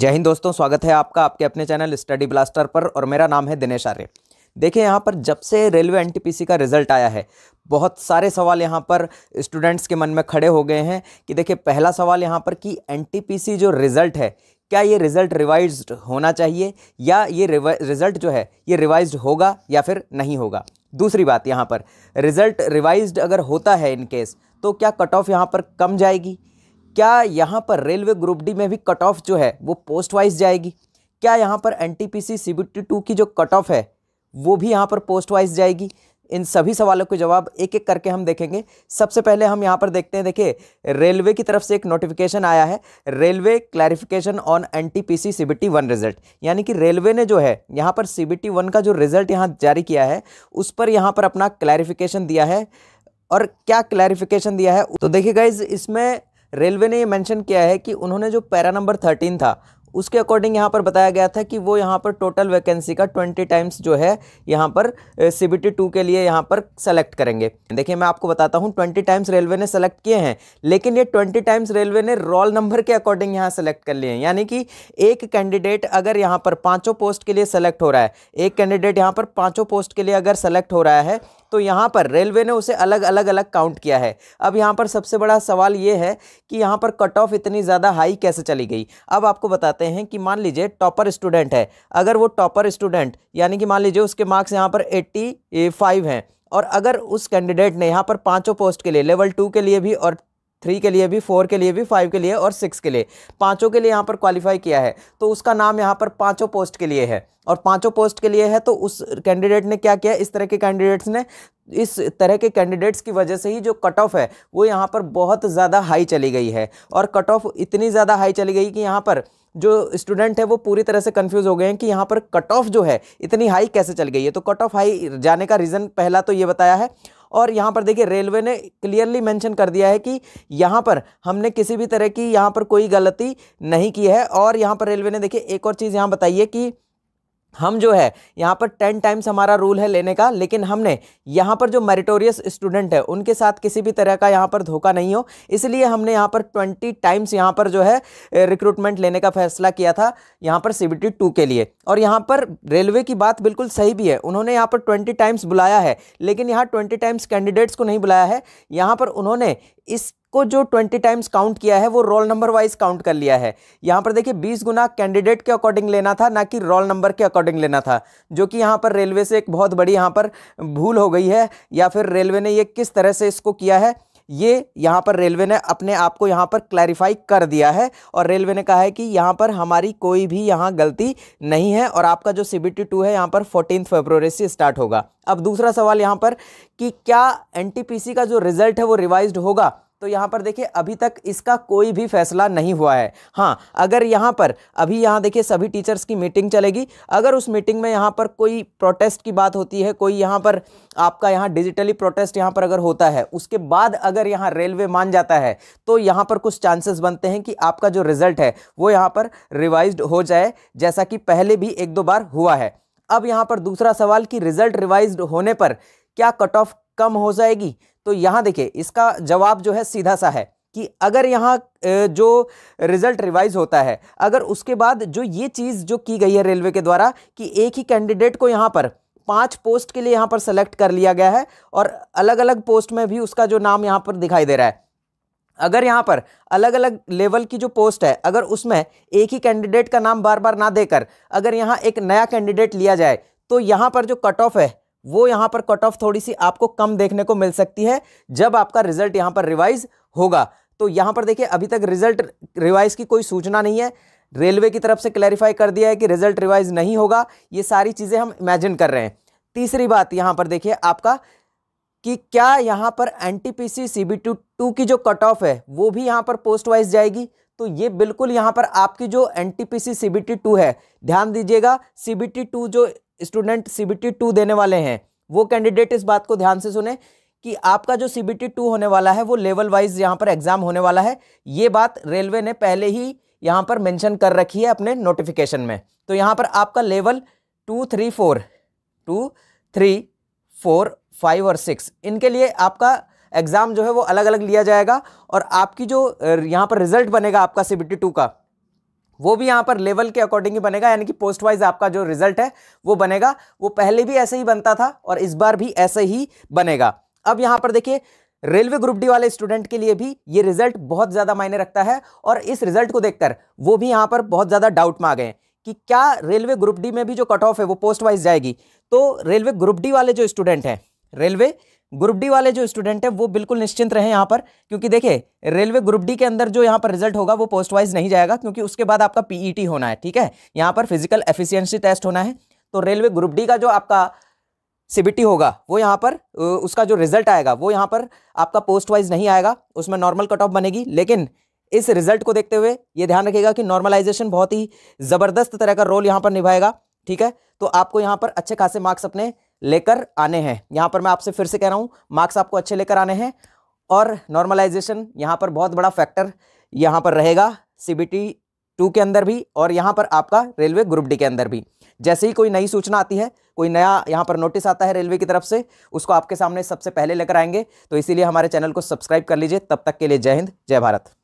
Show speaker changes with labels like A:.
A: जय हिंद दोस्तों स्वागत है आपका आपके अपने चैनल स्टडी ब्लास्टर पर और मेरा नाम है दिनेश आर्य देखिए यहाँ पर जब से रेलवे एनटीपीसी का रिजल्ट आया है बहुत सारे सवाल यहाँ पर स्टूडेंट्स के मन में खड़े हो गए हैं कि देखिए पहला सवाल यहाँ पर कि एनटीपीसी जो रिज़ल्ट है क्या ये रिज़ल्ट रिवाइज होना चाहिए या ये रिज़ल्ट जो है ये रिवाइज होगा या फिर नहीं होगा दूसरी बात यहाँ पर रिज़ल्ट रिवाइज अगर होता है इनकेस तो क्या कट ऑफ यहाँ पर कम जाएगी क्या यहाँ पर रेलवे ग्रुप डी में भी कट ऑफ जो है वो पोस्ट वाइज जाएगी क्या यहाँ पर N T P C C B T two की जो कट ऑफ है वो भी यहाँ पर पोस्ट वाइज जाएगी इन सभी सवालों के जवाब एक एक करके हम देखेंगे सबसे पहले हम यहाँ पर देखते हैं देखिए रेलवे की तरफ से एक नोटिफिकेशन आया है railway clarification on N T P C C B T one result यानी कि रेलवे ने जो है यहाँ पर सी बी टी वन का जो रिजल्ट यहाँ जारी किया है उस पर यहाँ पर अपना क्लैरिफिकेशन दिया है और क्या क्लैरिफिकेशन दिया है तो देखिए गाइज इसमें रेलवे ने ये मेंशन किया है कि उन्होंने जो पैरा नंबर थर्टीन था उसके अकॉर्डिंग यहाँ पर बताया गया था कि वो यहाँ पर टोटल वैकेंसी का ट्वेंटी टाइम्स जो है यहाँ पर सी बी टी टू के लिए यहाँ पर सेलेक्ट करेंगे देखिए मैं आपको बताता हूँ ट्वेंटी टाइम्स रेलवे ने सेलेक्ट किए हैं लेकिन ये ट्वेंटी टाइम्स रेलवे ने रोल नंबर के अकॉर्डिंग यहाँ सेलेक्ट कर लिए हैं यानी कि एक कैंडिडेट अगर यहाँ पर पाँचों पोस्ट के लिए सेलेक्ट हो रहा है एक कैंडिडेट यहाँ पर पाँचों पोस्ट के लिए अगर सेलेक्ट हो रहा है तो यहाँ पर रेलवे ने उसे अलग अलग अलग काउंट किया है अब यहाँ पर सबसे बड़ा सवाल ये है कि यहाँ पर कट ऑफ इतनी ज़्यादा हाई कैसे चली गई अब आपको बताते हैं कि मान लीजिए टॉपर स्टूडेंट है अगर वो टॉपर स्टूडेंट यानी कि मान लीजिए उसके मार्क्स यहाँ पर एट्टी फाइव हैं और अगर उस कैंडिडेट ने यहाँ पर पांचों पोस्ट के लिए लेवल टू के लिए भी और थ्री के लिए भी फोर के लिए भी फाइव के लिए और सिक्स के लिए पाँचों के लिए यहाँ पर क्वालिफाई किया है तो उसका नाम यहाँ पर पाँचों पोस्ट के लिए है और पाँचों पोस्ट के लिए है तो उस कैंडिडेट ने क्या किया इस तरह के कैंडिडेट्स ने इस तरह के कैंडिडेट्स की वजह से ही जो कट ऑफ है वो यहाँ पर बहुत ज़्यादा हाई चली गई है और कट ऑफ इतनी ज़्यादा हाई चली गई कि यहाँ पर जो स्टूडेंट है वो पूरी तरह से कंफ्यूज हो गए हैं कि यहाँ पर कट ऑफ जो है इतनी हाई कैसे चल गई है तो कट ऑफ हाई जाने का रीज़न पहला तो ये बताया है और यहाँ पर देखिए रेलवे ने क्लियरली मेंशन कर दिया है कि यहाँ पर हमने किसी भी तरह की यहाँ पर कोई गलती नहीं की है और यहाँ पर रेलवे ने देखिए एक और चीज़ यहाँ बताइए कि हम जो है यहाँ पर टेन टाइम्स हमारा रूल है लेने का लेकिन हमने यहाँ पर जो मेरिटोरियस स्टूडेंट है उनके साथ किसी भी तरह का यहाँ पर धोखा नहीं हो इसलिए हमने यहाँ पर ट्वेंटी टाइम्स यहाँ पर जो है रिक्रूटमेंट लेने का फैसला किया था यहाँ पर सी टू के लिए और यहाँ पर रेलवे की बात बिल्कुल सही भी है उन्होंने यहाँ पर ट्वेंटी टाइम्स बुलाया है लेकिन यहाँ ट्वेंटी टाइम्स कैंडिडेट्स को नहीं बुलाया है यहाँ पर उन्होंने इसको जो ट्वेंटी टाइम्स काउंट किया है वो रोल नंबर वाइज काउंट कर लिया है यहाँ पर देखिए बीस गुना कैंडिडेट के अकॉर्डिंग लेना था ना कि रोल नंबर के अकॉर्डिंग लेना था जो कि यहाँ पर रेलवे से एक बहुत बड़ी यहाँ पर भूल हो गई है या फिर रेलवे ने ये किस तरह से इसको किया है ये यहाँ पर रेलवे ने अपने आप को यहाँ पर क्लैरिफाई कर दिया है और रेलवे ने कहा है कि यहाँ पर हमारी कोई भी यहाँ गलती नहीं है और आपका जो सी बी टी टू है यहाँ पर फोर्टीन फेब्रवरी से स्टार्ट होगा अब दूसरा सवाल यहाँ पर कि क्या एन टी पी सी का जो रिजल्ट है वो रिवाइज होगा तो यहाँ पर देखिए अभी तक इसका कोई भी फैसला नहीं हुआ है हाँ अगर यहाँ पर अभी यहाँ देखिए सभी टीचर्स की मीटिंग चलेगी अगर उस मीटिंग में यहाँ पर कोई प्रोटेस्ट की बात होती है कोई यहाँ पर आपका यहाँ डिजिटली प्रोटेस्ट यहाँ पर अगर होता है उसके बाद अगर यहाँ रेलवे मान जाता है तो यहाँ पर कुछ चांसेस बनते हैं कि आपका जो रिजल्ट है वो यहाँ पर रिवाइज हो जाए जैसा कि पहले भी एक दो बार हुआ है अब यहाँ पर दूसरा सवाल कि रिजल्ट रिवाइज होने पर क्या कट ऑफ कम हो जाएगी तो यहाँ देखिए इसका जवाब जो है सीधा सा है कि अगर यहाँ जो रिजल्ट रिवाइज होता है अगर उसके बाद जो ये चीज़ जो की गई है रेलवे के द्वारा कि एक ही कैंडिडेट को यहाँ पर पांच पोस्ट के लिए यहाँ पर सेलेक्ट कर लिया गया है और अलग अलग पोस्ट में भी उसका जो नाम यहाँ पर दिखाई दे रहा है अगर यहाँ पर अलग अलग लेवल की जो पोस्ट है अगर उसमें एक ही कैंडिडेट का नाम बार बार ना देकर अगर यहाँ एक नया कैंडिडेट लिया जाए तो यहाँ पर जो कट ऑफ है वो यहाँ पर कट ऑफ थोड़ी सी आपको कम देखने को मिल सकती है जब आपका रिजल्ट यहाँ पर रिवाइज होगा तो यहाँ पर देखिए अभी तक रिजल्ट रिवाइज की कोई सूचना नहीं है रेलवे की तरफ से क्लैरिफाई कर दिया है कि रिजल्ट रिवाइज नहीं होगा ये सारी चीज़ें हम इमेजिन कर रहे हैं तीसरी बात यहाँ पर देखिए आपका कि क्या यहाँ पर N T P C C B two two की जो कट ऑफ है वो भी यहाँ पर पोस्ट वाइज जाएगी तो ये बिल्कुल यहाँ पर आपकी जो N T P C C B T two है ध्यान दीजिएगा सी बी टी टू जो स्टूडेंट सीबीटी टू देने वाले हैं वो कैंडिडेट इस बात को ध्यान से सुने कि आपका जो सीबीटी टू होने वाला है वो लेवल वाइज यहाँ पर एग्जाम होने वाला है ये बात रेलवे ने पहले ही यहाँ पर मेंशन कर रखी है अपने नोटिफिकेशन में तो यहाँ पर आपका level two three four two three four five और सिक्स इनके लिए आपका एग्ज़ाम जो है वो अलग अलग लिया जाएगा और आपकी जो यहाँ पर रिजल्ट बनेगा आपका सीबीटी टू का वो भी यहाँ पर लेवल के अकॉर्डिंग ही बनेगा यानी कि पोस्ट वाइज आपका जो रिजल्ट है वो बनेगा वो पहले भी ऐसे ही बनता था और इस बार भी ऐसे ही बनेगा अब यहाँ पर देखिए रेलवे ग्रुप डी वाले स्टूडेंट के लिए भी ये रिजल्ट बहुत ज़्यादा मायने रखता है और इस रिजल्ट को देखकर वो भी यहाँ पर बहुत ज़्यादा डाउट में आ गए कि क्या रेलवे ग्रुप डी में भी जो कट ऑफ है वो पोस्ट वाइज जाएगी तो रेलवे ग्रुप डी वाले जो स्टूडेंट हैं रेलवे ग्रुप डी वाले जो स्टूडेंट हैं वो बिल्कुल निश्चिंत रहे यहाँ पर क्योंकि देखिए रेलवे ग्रुप डी के अंदर जो यहाँ पर रिजल्ट होगा वो पोस्ट वाइज नहीं जाएगा क्योंकि उसके बाद आपका पीईटी e होना है ठीक है यहाँ पर फिजिकल एफिशिएंसी टेस्ट होना है तो रेलवे ग्रुप डी का जो आपका सीबीटी होगा वो यहाँ पर उसका जो रिजल्ट आएगा वो यहाँ पर आपका पोस्ट वाइज नहीं आएगा उसमें नॉर्मल कट ऑफ बनेगी लेकिन इस रिजल्ट को देखते हुए ये ध्यान रखिएगा कि नॉर्मलाइजेशन बहुत ही ज़बरदस्त तरह का रोल यहाँ पर निभाएगा ठीक है तो आपको यहाँ पर अच्छे खासे मार्क्स अपने लेकर आने हैं यहाँ पर मैं आपसे फिर से कह रहा हूँ मार्क्स आपको अच्छे लेकर आने हैं और नॉर्मलाइजेशन यहाँ पर बहुत बड़ा फैक्टर यहाँ पर रहेगा सी बी टी टू के अंदर भी और यहाँ पर आपका रेलवे ग्रुप डी के अंदर भी जैसे ही कोई नई सूचना आती है कोई नया यहाँ पर नोटिस आता है रेलवे की तरफ से उसको आपके सामने सबसे पहले लेकर आएंगे तो इसीलिए हमारे चैनल को सब्सक्राइब कर लीजिए तब तक के लिए जय हिंद जय भारत